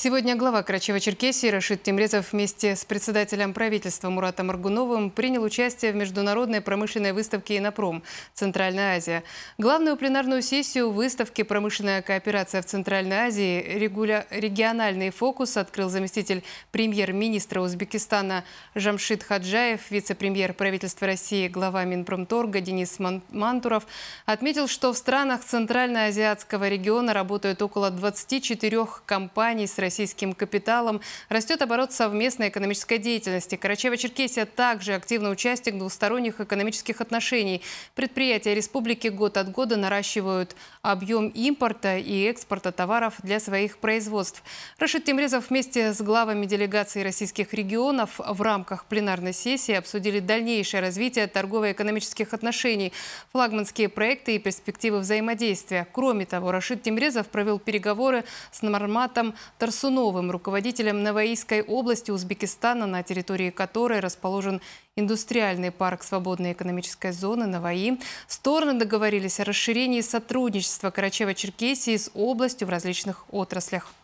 Сегодня глава Карачева-Черкесии Рашид Темрезов вместе с председателем правительства Муратом Аргуновым принял участие в международной промышленной выставке «Инопром. Центральная Азия». Главную пленарную сессию выставки «Промышленная кооперация в Центральной Азии. Региональный фокус» открыл заместитель премьер-министра Узбекистана Жамшид Хаджаев, вице-премьер правительства России, глава Минпромторга Денис Мантуров отметил, что в странах Центральноазиатского региона работают около 24 компаний с Россией российским капиталом. Растет оборот совместной экономической деятельности. Карачаево-Черкесия также активно участник двусторонних экономических отношений. Предприятия республики год от года наращивают объем импорта и экспорта товаров для своих производств. Рашид Темрезов вместе с главами делегаций российских регионов в рамках пленарной сессии обсудили дальнейшее развитие торгово-экономических отношений, флагманские проекты и перспективы взаимодействия. Кроме того, Рашид Темрезов провел переговоры с Норматом Тарсуновым Турсуновым, руководителем Новоийской области Узбекистана, на территории которой расположен индустриальный парк свободной экономической зоны Новои. Стороны договорились о расширении сотрудничества Карачева-Черкесии с областью в различных отраслях.